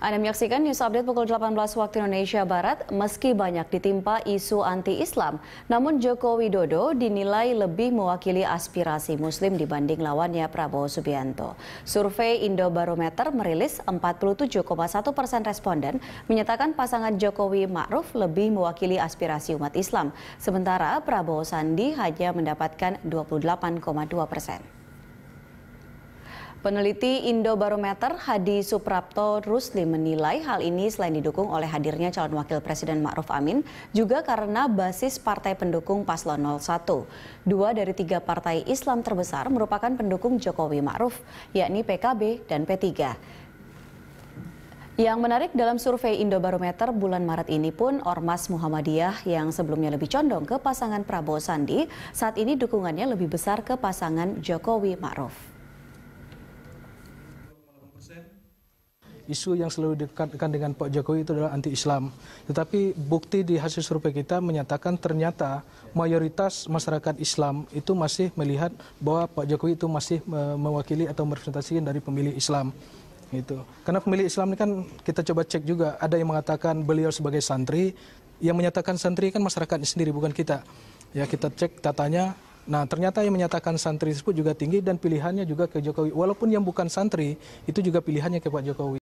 Anda menyaksikan news update pukul 18 waktu Indonesia Barat. Meski banyak ditimpa isu anti-Islam, namun Joko Widodo dinilai lebih mewakili aspirasi Muslim dibanding lawannya Prabowo Subianto. Survei Indobarometer merilis 47,1 persen responden menyatakan pasangan Jokowi Ma'ruf lebih mewakili aspirasi umat Islam, sementara Prabowo Sandi hanya mendapatkan 28,2 persen. Peneliti Indobarometer Hadi Suprapto Rusli menilai hal ini selain didukung oleh hadirnya calon wakil presiden Ma'ruf Amin, juga karena basis partai pendukung Paslon 01. Dua dari tiga partai Islam terbesar merupakan pendukung Jokowi Ma'ruf, yakni PKB dan P3. Yang menarik dalam survei Indobarometer bulan Maret ini pun Ormas Muhammadiyah yang sebelumnya lebih condong ke pasangan Prabowo Sandi, saat ini dukungannya lebih besar ke pasangan Jokowi Ma'ruf. isu yang selalu didekatkan dengan Pak Jokowi itu adalah anti-Islam. Tetapi bukti di hasil survei kita menyatakan ternyata mayoritas masyarakat Islam itu masih melihat bahwa Pak Jokowi itu masih e, mewakili atau merepresentasikan dari pemilih Islam gitu. Karena pemilih Islam ini kan kita coba cek juga ada yang mengatakan beliau sebagai santri, yang menyatakan santri kan masyarakat sendiri bukan kita. Ya kita cek tatanya. Nah ternyata yang menyatakan santri tersebut juga tinggi dan pilihannya juga ke Jokowi. Walaupun yang bukan santri itu juga pilihannya ke Pak Jokowi.